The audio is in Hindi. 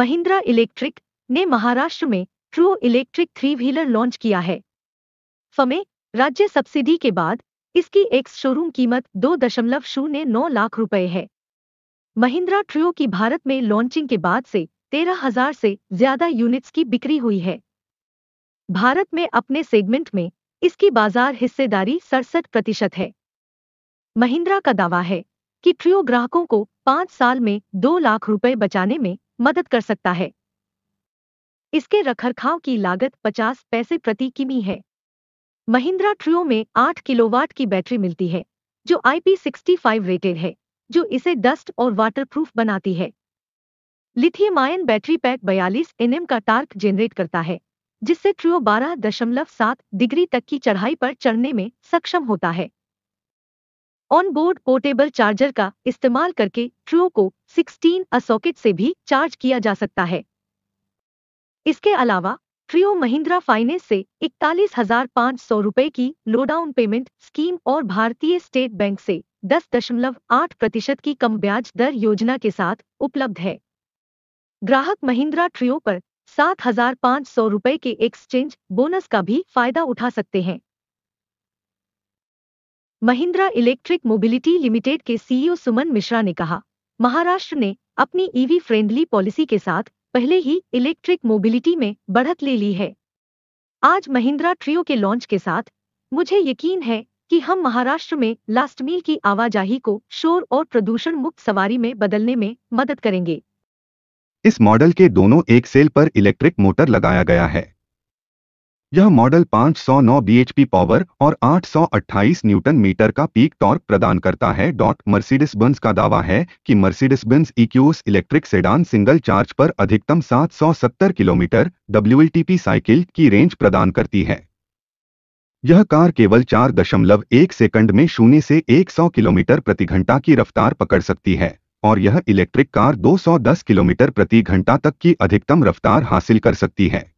महिंद्रा इलेक्ट्रिक ने महाराष्ट्र में true electric three wheeler launch किया है फमे राज्य सब्सिडी के बाद इसकी एक्स शोरूम कीमत दो दशमलव शून्य नौ लाख रुपए है महिंद्रा ट्रियो की भारत में लॉन्चिंग के बाद से तेरह हजार से ज्यादा यूनिट्स की बिक्री हुई है भारत में अपने सेगमेंट में इसकी बाजार हिस्सेदारी सड़सठ प्रतिशत है महिंद्रा का दावा है कि ट्रियो ग्राहकों को पांच साल में दो लाख रुपए बचाने में मदद कर सकता है इसके रखरखाव की लागत 50 पैसे प्रति किमी है महिंद्रा ट्रियो में 8 किलोवाट की बैटरी मिलती है जो IP65 रेटेड है जो इसे डस्ट और वाटरप्रूफ बनाती है lithium ion battery pack 42 NM का टार्क जेनरेट करता है जिससे ट्रियो 12.7 डिग्री तक की चढ़ाई पर चढ़ने में सक्षम होता है ऑन बोर्ड पोर्टेबल चार्जर का इस्तेमाल करके ट्रू को 16 असॉकेट से भी चार्ज किया जा सकता है इसके अलावा ट्रियो महिंद्रा फाइनेंस से इकतालीस हजार पाँच सौ रुपये की लोडाउन पेमेंट स्कीम और भारतीय स्टेट बैंक से दस दशमलव आठ प्रतिशत की कम ब्याज दर योजना के साथ उपलब्ध है ग्राहक महिंद्रा ट्रियो पर सात हजार पाँच सौ रुपये के एक्सचेंज बोनस का भी फायदा उठा सकते हैं महिंद्रा इलेक्ट्रिक मोबिलिटी लिमिटेड के सीईओ सुमन मिश्रा ने कहा महाराष्ट्र ने अपनी ईवी फ्रेंडली पॉलिसी के साथ पहले ही इलेक्ट्रिक मोबिलिटी में बढ़त ले ली है आज महिंद्रा ट्रियो के लॉन्च के साथ मुझे यकीन है कि हम महाराष्ट्र में लास्ट मील की आवाजाही को शोर और प्रदूषण मुक्त सवारी में बदलने में मदद करेंगे इस मॉडल के दोनों एक सेल पर इलेक्ट्रिक मोटर लगाया गया है यह मॉडल 509 bhp पावर और 828 न्यूटन मीटर का पीक टॉर्क प्रदान करता है डॉट मर्सिडिस बंस का दावा है कि Mercedes Benz EQS electric sedan single charge पर अधिकतम 770 किलोमीटर डब्ल्यू साइकिल की रेंज प्रदान करती है यह कार केवल 4.1 सेकंड में शून्य से 100 किलोमीटर प्रति घंटा की रफ्तार पकड़ सकती है और यह इलेक्ट्रिक कार 210 किलोमीटर प्रति घंटा तक की अधिकतम रफ्तार हासिल कर सकती है